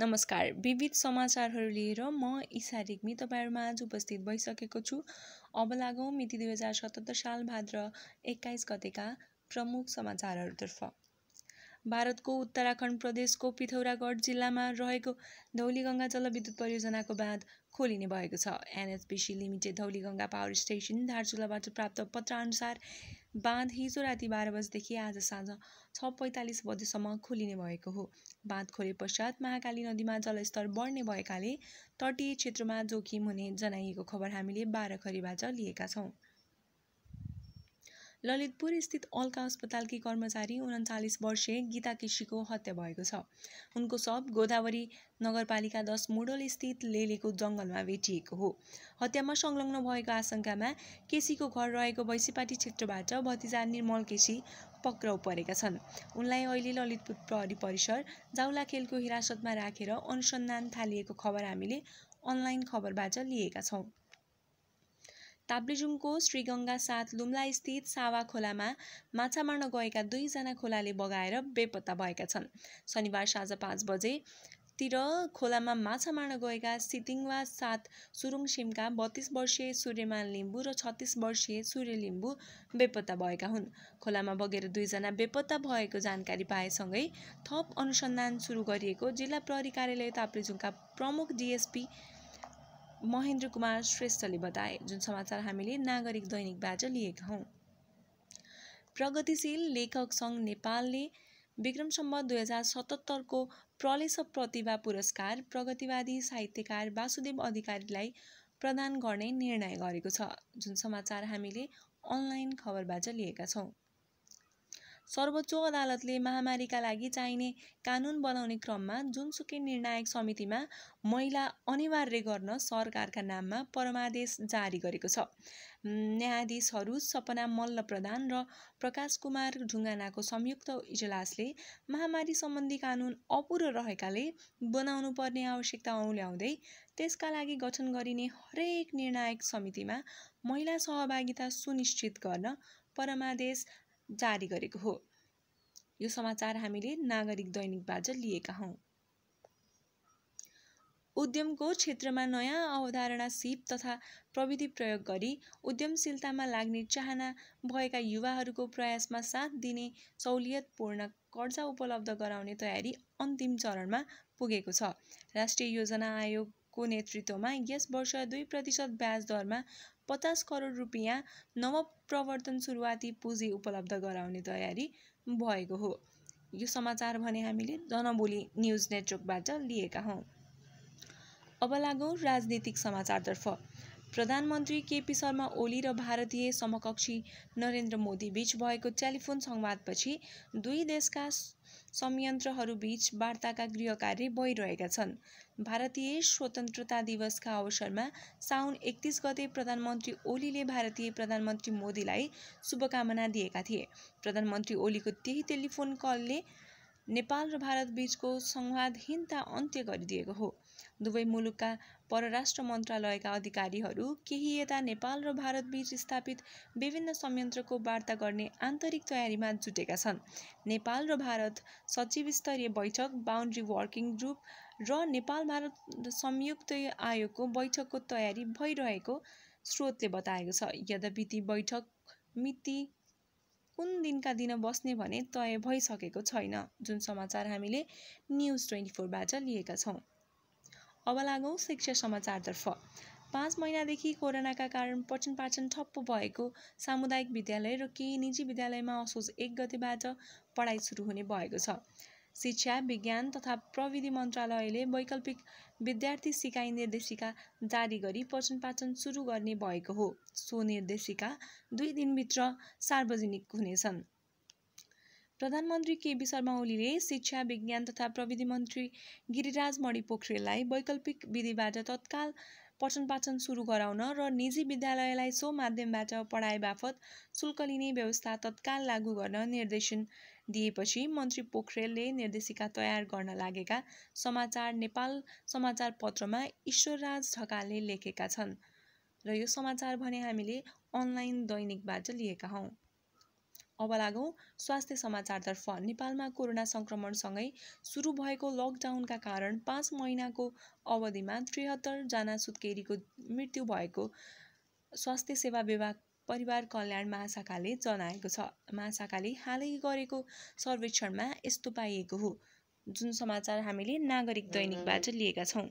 नमस्कार विविध समाचारहरू लिएर म इसा रेग्मी तपाईँहरूमा आज उपस्थित भइसकेको छु अब लागौँ मिति दुई हजार सतहत्तर साल भाद्र एक्काइस गतेका प्रमुख समाचारहरूतर्फ भारतको उत्तराखण्ड प्रदेशको पिथौरागढ जिल्लामा रहेको धौलीगङ्गा जलविद्युत परियोजनाको बाँध खोलिने भएको छ NHPC limited Dhauliganga power station धारचुलाबाट प्राप्त पत्रअनुसार बाँध हिजो राति बाह्र बजीदेखि आज साँझ छ पैँतालिस बजेसम्म खोलिने भएको हो बाँध खोले पश्चात महाकाली नदीमा जलस्तर बढ्ने भएकाले तटीय क्षेत्रमा जोखिम हुने जनाइएको खबर हामीले बाह्रखरीबाट लिएका छौँ ललितपुर स्थित अल्का अस्पतालकी कर्मचारी उन्चालिस वर्षीय गीता केसीको हत्या भएको छ उनको शव गोदावरी नगरपालिका दस मोडल स्थित लेलेको जङ्गलमा भेटिएको हो हत्यामा संलग्न भएको आशंकामा केसीको घर रहेको बैसीपाटी क्षेत्रबाट भतिजा निर्मल केसी पक्राउ परेका छन् उनलाई अहिले ललितपुर प्रहरी परिसर जाउलाखेलको हिरासतमा राखेर अनुसन्धान थालिएको खबर हामीले अनलाइन खबरबाट लिएका छौँ ताप्लेजुङको श्रीगङ्गा साथ लुम्ला स्थित सावा खोलामा माछा मार्न गएका दुईजना खोलाले बगाएर बेपत्ता भएका छन् शनिबार साँझ पाँच बजेतिर खोलामा माछा मार्न गएका सितिङवा साथ सुरुङ सिमका बत्तिस वर्षीय सूर्यमान लिम्बू र छत्तिस वर्षीय सूर्य लिम्बू बेपत्ता भएका हुन् खोलामा बगेर दुईजना बेपत्ता भएको जानकारी पाएसँगै थप अनुसन्धान सुरु गरिएको जिल्ला प्रहरी कार्यालय ताप्लेजुङका प्रमुख डिएसपी महेन्द्र कुमार श्रेष्ठले बताए जुन समाचार हामीले नागरिक दैनिकबाट लिएका हौँ प्रगतिशील लेखक सङ्घ नेपालले विक्रम सम्बत दुई हजार सतहत्तरको प्रलेस प्रतिभा पुरस्कार प्रगतिवादी साहित्यकार वासुदेव अधिकारीलाई प्रदान गर्ने निर्णय गरेको छ जुन समाचार हामीले अनलाइन खबरबाट लिएका छौँ सर्वोच्च अदालतले महामारीका लागि चाहिने कानुन बनाउने क्रममा जुनसुकै निर्णायक समितिमा महिला अनिवार्य गर्न सरकारका नाममा परमादेश जारी गरेको छ न्यायाधीशहरू सपना मल्ल प्रधान र प्रकाश कुमार ढुङ्गानाको संयुक्त इजलासले महामारी सम्बन्धी कानुन अपुरो रहेकाले बनाउनु पर्ने आवश्यकता औल्याउँदै त्यसका लागि गठन गरिने हरेक निर्णायक समितिमा महिला सहभागिता सुनिश्चित गर्न परमादेश जारी गरेको हो यो समाचार हामीले नागरिक दैनिकबाट लिएका हौँ उद्यमको क्षेत्रमा नयाँ अवधारणा सिप तथा प्रविधि प्रयोग गरी उद्यमशीलतामा लाग्ने चाहना भएका युवाहरूको प्रयासमा साथ दिने सहुलियतपूर्ण कर्जा उपलब्ध गराउने तयारी अन्तिम चरणमा पुगेको छ राष्ट्रिय योजना आयोगको नेतृत्वमा यस वर्ष दुई प्रतिशत ब्याज दरमा पचास करोड रुपियाँ नवप्रवर्तन सुरुवाती पुँजी उपलब्ध गराउने तयारी भएको हो यो समाचार भने हामीले जनबोली न्युज नेटवर्कबाट लिएका हौँ अब लागौँ राजनीतिक समाचारतर्फ प्रधानमन्त्री केपी शर्मा ओली र भारतीय समकक्षी नरेन्द्र मोदी बीच भएको टेलिफोन संवादपछि दुई देशका संयन्त्रहरूबीच वार्ताका गृह कार्य भइरहेका छन् भारतीय स्वतन्त्रता दिवसका अवसरमा साउन एकतिस गते प्रधानमन्त्री ओलीले भारतीय प्रधानमन्त्री मोदीलाई शुभकामना दिएका थिए प्रधानमन्त्री ओलीको त्यही टेलिफोन कलले नेपाल र भारत बीचको संवादहीनता अन्त्य गरिदिएको हो दुवै मुलुकका परराष्ट्र मन्त्रालयका अधिकारीहरू केही यता नेपाल र भारत बीच स्थापित विभिन्न संयन्त्रको वार्ता गर्ने आन्तरिक तयारीमा जुटेका छन् नेपाल र भारत सचिव स्तरीय बैठक बााउन्ड्री वर्किङ ग्रुप र नेपाल भारत संयुक्त आयोगको बैठकको तयारी भइरहेको स्रोतले बताएको छ यद्यपि ती बैठक मिति कुन दिनका दिन बस्ने भने तय भइसकेको छैन जुन समाचार हामीले न्युज ट्वेन्टी फोरबाट लिएका छौँ अब लागौँ शिक्षा समाचारतर्फ पाँच महिनादेखि कोरोनाका कारण पठन पाठन ठप्प भएको सामुदायिक विद्यालय र केही निजी विद्यालयमा असोज एक गतेबाट पढाइ सुरु हुने भएको छ शिक्षा विज्ञान तथा प्रविधि मन्त्रालयले वैकल्पिक विद्यार्थी सिकाइ निर्देशिका जारी गरी पठन पाचन सुरु गर्ने भएको हो सो निर्देशिका दुई दिनभित्र सार्वजनिक हुनेछन् प्रधानमन्त्री केपी शर्मा ओलीले शिक्षा विज्ञान तथा प्रविधि मन्त्री गिरिराज मणि पोखरेललाई वैकल्पिक विधिबाट तत्काल पठन पाठन सुरु गराउन र निजी विद्यालयलाई सो माध्यमबाट पढाइ बापत शुल्क लिने व्यवस्था तत्काल लागू गर्न निर्देशन दिएपछि मन्त्री पोखरेलले निर्देशिका तयार गर्न लागेका समाचार नेपाल समाचार पत्रमा ईश्वरराज ढकालले लेखेका छन् र यो समाचार भने हामीले अनलाइन दैनिकबाट लिएका हौँ अब लागौँ स्वास्थ्य समाचारतर्फ नेपालमा कोरोना सङ्क्रमणसँगै सुरु भएको लकडाउनका कारण पाँच महिनाको अवधिमा त्रिहत्तरजना सुत्केरीको मृत्यु भएको स्वास्थ्य सेवा विभाग परिवार कल्याण महाशाखाले जनाएको छ महाशाखाले हालै गरेको सर्वेक्षणमा यस्तो पाइएको हो जुन समाचार हामीले नागरिक दैनिकबाट लिएका छौँ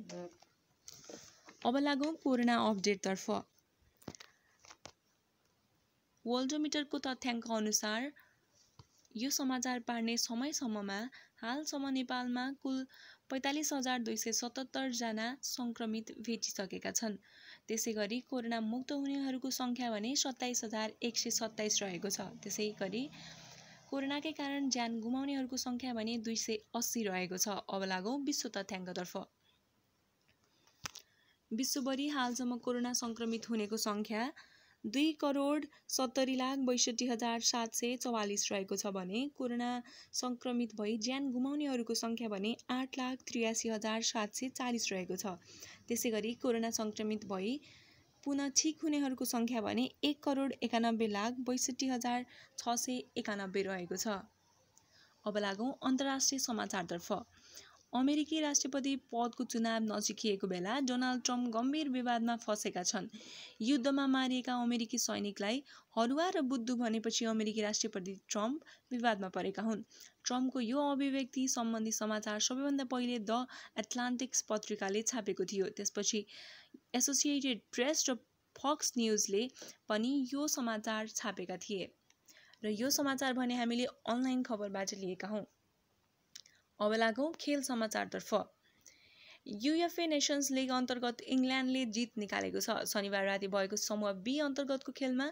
अब लागौँ कोरोना अपडेटतर्फ वर्ल्डोमिटरको तथ्याङ्क अनुसार यो समाचार पार्ने समयसम्ममा हालसम्म नेपालमा कुल पैँतालिस हजार दुई सय सतहत्तरजना सङ्क्रमित भेटिसकेका छन् त्यसै गरी कोरोना मुक्त हुनेहरूको सङ्ख्या भने सत्ताइस हजार एक सय सत्ताइस रहेको छ त्यसै गरी कोरोनाकै कारण ज्यान गुमाउनेहरूको सङ्ख्या भने दुई सय अस्सी रहेको छ अब लागौँ विश्व तथ्याङ्कतर्फ विश्वभरि हालसम्म कोरोना सङ्क्रमित हुनेको सङ्ख्या दुई करोड सत्तरी लाख बैसठी हजार सात सय चौवालिस रहेको छ भने कोरोना सङ्क्रमित भई ज्यान गुमाउनेहरूको सङ्ख्या भने आठ लाख त्रियासी हजार सात सय चालिस रहेको छ त्यसै गरी कोरोना सङ्क्रमित भई पुनः ठिक हुनेहरूको सङ्ख्या भने एक करोड एकानब्बे लाख बैसठी हजार छ सय एकानब्बे रहेको छ अब लागौँ अन्तर्राष्ट्रिय समाचारतर्फ अमेरिकी राष्ट्रपति पदको चुनाव नजिकिएको बेला डोनाल्ड ट्रम्प गम्भीर विवादमा फँसेका छन् युद्धमा मारिएका अमेरिकी सैनिकलाई हरुवा र बुद्धु भनेपछि अमेरिकी राष्ट्रपति ट्रम्प विवादमा परेका हुन् ट्रम्पको यो अभिव्यक्ति सम्बन्धी समाचार सबैभन्दा पहिले द एटलान्टिक्स पत्रिकाले छापेको थियो त्यसपछि एसोसिएटेड प्रेस र फक्स न्युजले पनि यो समाचार छापेका थिए र यो समाचार भने हामीले अनलाइन खबरबाट लिएका हौँ अब लागौँ खेल समाचारतर्फ युएफए नेसन्स लिग अन्तर्गत इङ्ल्यान्डले जित निकालेको छ शनिबार राति भएको समूह बी अन्तर्गतको खेलमा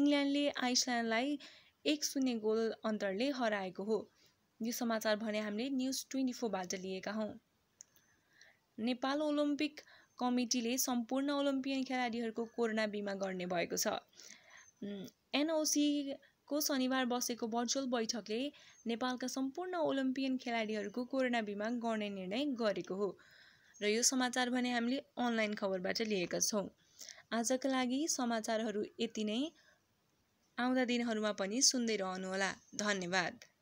इङ्ल्यान्डले आइसल्यान्डलाई एक शून्य गोल अन्तरले हराएको हो यो समाचार भने हामीले न्युज ट्वेन्टी फोरबाट लिएका हौँ नेपाल ओलम्पिक कमिटीले सम्पूर्ण ओलम्पियन खेलाडीहरूको कोरोना बिमा गर्ने भएको छ एनओसी को शनिबार बसेको भर्चुअल बैठकले नेपालका सम्पूर्ण ओलम्पियन खेलाडीहरूको कोरोना बिमा गर्ने निर्णय गरेको हो र यो समाचार भने हामीले अनलाइन खबरबाट लिएका छौँ आजका लागि समाचारहरू यति नै आउँदा दिनहरूमा पनि सुन्दै रहनुहोला धन्यवाद